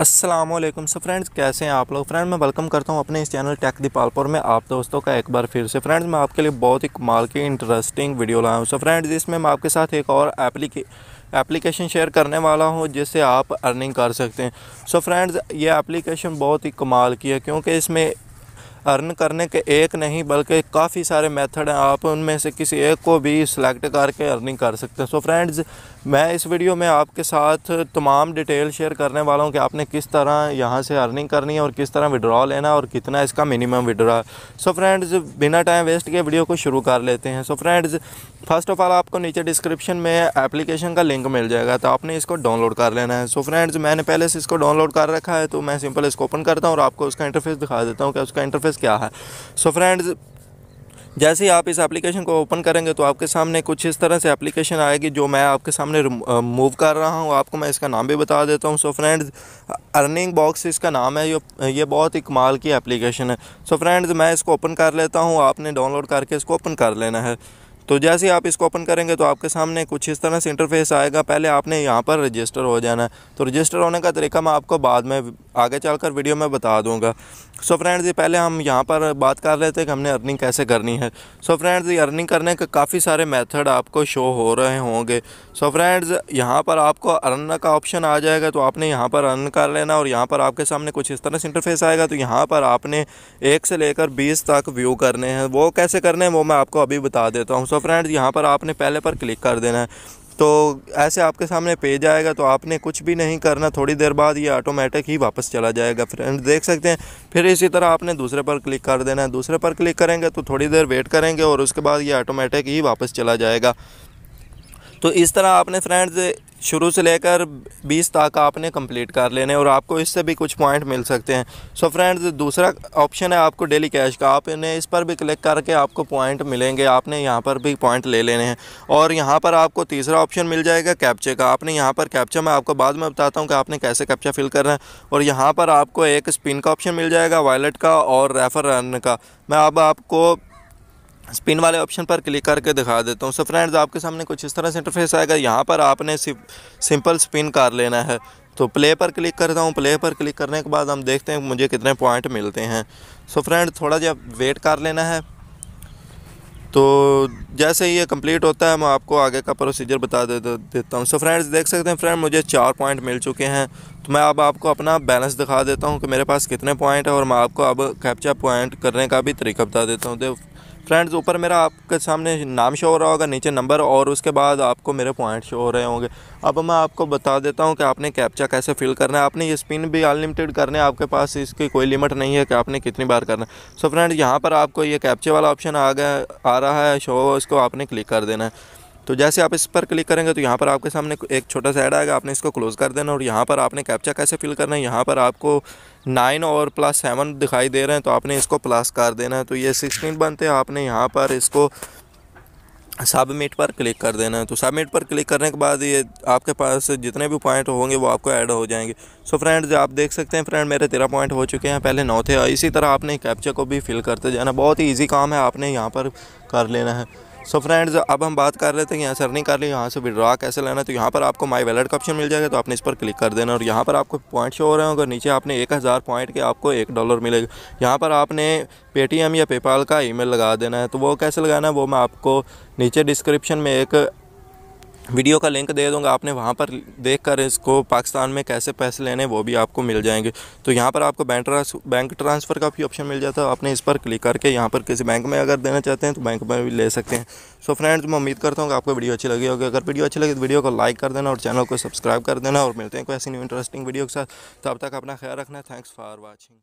Aslam so friends कैसे हैं आप लोग फ्रेंड मैं वेलकम करता हूं अपने इस चैनल टेक दीपालपुर में आप दोस्तों का एक बार फिर से फ्रेंड्स मैं आपके लिए बहुत ही कमाल की इंटरेस्टिंग वीडियो लाया हूं सो फ्रेंड्स इसमें मैं आपके साथ एक और एप्लीके एप्लीकेशन शेयर करने वाला हूं जिससे आप अर्निंग कर सकते हैं सो फ्रेंड्स ये एप्लीकेशन बहुत ही कमाल की है क्योंकि इसमें अर्न करने के एक नहीं बल्कि काफ़ी सारे मेथड हैं आप उनमें से किसी एक को भी सिलेक्ट करके अर्निंग कर सकते हैं सो फ्रेंड्स मैं इस वीडियो में आपके साथ तमाम डिटेल शेयर करने वाला हूँ कि आपने किस तरह यहाँ से अर्निंग करनी है और किस तरह विड्रॉ लेना और कितना इसका मिनिमम विड्रॉ सो फ्रेंड्स बिना टाइम वेस्ट के वीडियो को शुरू कर लेते हैं so friends first of all आपको नीचे डिस्क्रिप्शन में एप्लीकेशन का लिंक मिल जाएगा तो आपने इसको डाउनलोड कर लेना है सो so फ्रेंड्स मैंने पहले से इसको डाउनलोड कर रखा है तो मैं सिंपल इसको ओपन करता हूँ और आपको उसका इंटरफेस दिखा देता हूँ कि उसका इंटरफेस प्रोसेस क्या है सो so फ्रेंड्स जैसे ही आप इस एप्लीकेशन को ओपन करेंगे तो आपके सामने कुछ इस तरह से एप्लीकेशन आएगी जो मैं आपके सामने मूव कर रहा हूँ आपको मैं इसका नाम भी बता देता हूँ सो फ्रेंड्स अर्निंग बॉक्स इसका नाम है ये ये बहुत ही कमाल की एप्लीकेशन है सो so फ्रेंड्स मैं इसको ओपन कर लेता हूँ आपने डाउनलोड करके इसको ओपन कर लेना है तो जैसे आप इसको ओपन करेंगे तो आपके सामने कुछ इस तरह से इंटरफेस आएगा पहले आपने यहाँ पर रजिस्टर हो जाना है तो रजिस्टर होने का तरीका मैं आपको बाद में आगे चलकर वीडियो में बता दूंगा सो फ्रेंड्स जी पहले हम यहाँ पर बात कर रहे थे कि हमने अर्निंग कैसे करनी है सो फ्रेंड्स जी अर्निंग करने के काफ़ी सारे मेथड आपको शो हो रहे होंगे सो फ्रेंड्स यहाँ पर आपको अर्न का ऑप्शन आ जाएगा तो आपने यहाँ पर अर्न कर लेना और यहाँ पर आपके सामने कुछ इस तरह से इंटरफेस आएगा तो यहाँ पर आपने एक से लेकर बीस तक व्यू करने हैं वो कैसे करने हैं वो मैं आपको अभी बता देता हूँ सो फ्रेंड्स यहाँ पर आपने पहले पर क्लिक कर देना है तो ऐसे आपके सामने पेज आएगा तो आपने कुछ भी नहीं करना थोड़ी देर बाद ये ऑटोमेटिक ही वापस चला जाएगा फ्रेंड देख सकते हैं फिर इसी तरह आपने दूसरे पर क्लिक कर देना है दूसरे पर क्लिक करेंगे तो थोड़ी देर वेट करेंगे और उसके बाद ये ऑटोमेटिक ही वापस चला जाएगा तो इस तरह आपने फ्रेंड्स शुरू से लेकर बीस तक आपने कंप्लीट कर लेने और आपको इससे भी कुछ पॉइंट मिल सकते हैं सो so फ्रेंड्स दूसरा ऑप्शन है आपको डेली कैश का आपने इस पर भी क्लिक करके आपको पॉइंट मिलेंगे आपने यहाँ पर भी पॉइंट ले लेने हैं और यहाँ पर आपको तीसरा ऑप्शन मिल जाएगा कैप्चे का आपने यहाँ पर कैप्चा मैं आपको बाद में बताता हूँ कि आपने कैसे कैप्चा फिल करना है और यहाँ पर आपको एक स्पिन का ऑप्शन मिल जाएगा वॉलेट का और रेफर रन का मैं अब आपको स्पिन वाले ऑप्शन पर क्लिक करके दिखा देता हूँ सो फ्रेंड्स आपके सामने कुछ इस तरह से इंटरफेस आएगा यहाँ पर आपने सिंपल स्पिन कर लेना है तो प्ले पर क्लिक करता हूँ प्ले पर क्लिक करने के बाद हम देखते हैं मुझे कितने पॉइंट मिलते हैं सो फ्रेंड थोड़ा जब वेट कर लेना है तो जैसे ही ये कंप्लीट होता है मैं आपको आगे का प्रोसीजर बता दे, दे देता हूँ सो फ्रेंड्स देख सकते हैं फ्रेंड मुझे चार पॉइंट मिल चुके हैं तो मैं अब आपको अपना बैलेंस दिखा देता हूँ कि मेरे पास कितने पॉइंट है और मैं आपको अब कैप्चा पॉइंट करने का भी तरीका बता देता हूँ फ्रेंड्स ऊपर मेरा आपके सामने नाम शो हो रहा होगा नीचे नंबर और उसके बाद आपको मेरे पॉइंट शो हो रहे होंगे अब मैं आपको बता देता हूँ कि आपने कैप्चा कैसे फिल करना है आपने ये स्पिन भी अनलिमिटेड करने है आपके पास इसकी कोई लिमिट नहीं है कि आपने कितनी बार करना है सो फ्रेंड्स यहाँ पर आपको ये कैप्चे वाला ऑप्शन आ गया आ रहा है शो इसको आपने क्लिक कर देना है तो जैसे आप इस पर क्लिक करेंगे तो यहाँ पर आपके सामने एक छोटा सा ऐड आएगा आपने इसको क्लोज़ कर देना और यहाँ पर आपने कैप्चा कैसे फिल करना है यहाँ पर आपको नाइन और प्लस सेवन दिखाई दे रहे हैं तो आपने इसको प्लस कर देना है तो ये सिक्सटीन बनते हैं आपने यहाँ पर इसको सबमिट पर क्लिक कर देना है तो सबमिट पर क्लिक करने के बाद ये आपके पास जितने भी पॉइंट होंगे वो आपको ऐड हो जाएंगे सो फ्रेंड्स आप देख सकते हैं फ्रेंड मेरे तेरह पॉइंट हो चुके हैं पहले नौ थे इसी तरह आपने कैप्चा को भी फिल करते जाना बहुत ही ईजी काम है आपने यहाँ पर कर लेना है सो फ्रेंड्स अब हम बात कर रहे थे कि यहाँ सर नहीं कर ली यहाँ से विड्रॉ कैसे लेना है तो यहाँ पर आपको माई वैलेट का ऑप्शन मिल जाएगा तो आपने इस पर क्लिक कर देना और यहाँ पर आपको पॉइंट शो हो रहे हैं और नीचे आपने एक हज़ार पॉइंट के आपको एक डॉलर मिलेगा यहाँ पर आपने पेटीएम या पेपाल का ईमेल लगा देना है तो वो कैसे लगाना है वो मैं आपको नीचे डिस्क्रिप्शन में एक वीडियो का लिंक दे दूंगा आपने वहाँ पर देखकर इसको पाकिस्तान में कैसे पैसे लेने वो भी आपको मिल जाएंगे तो यहाँ पर आपको बैंक बैंक ट्रांसफ़र का भी ऑप्शन मिल जाता है आपने इस पर क्लिक करके यहाँ पर किसी बैंक में अगर देना चाहते हैं तो बैंक में भी ले सकते हैं सो फ्रेंड्स मैं उम्मीद करता हूँ कि आपको वीडियो अच्छी लगी होगी अगर वीडियो अच्छी लगी तो वीडियो को लाइक कर देना और चैनल को सब्सक्राइब कर देना और मिलते हैं कोई ऐसी न्यू इंटरेस्टिंग वीडियो के साथ तब तक अपना ख्याल रखना थैंक्स फॉर वॉचिंग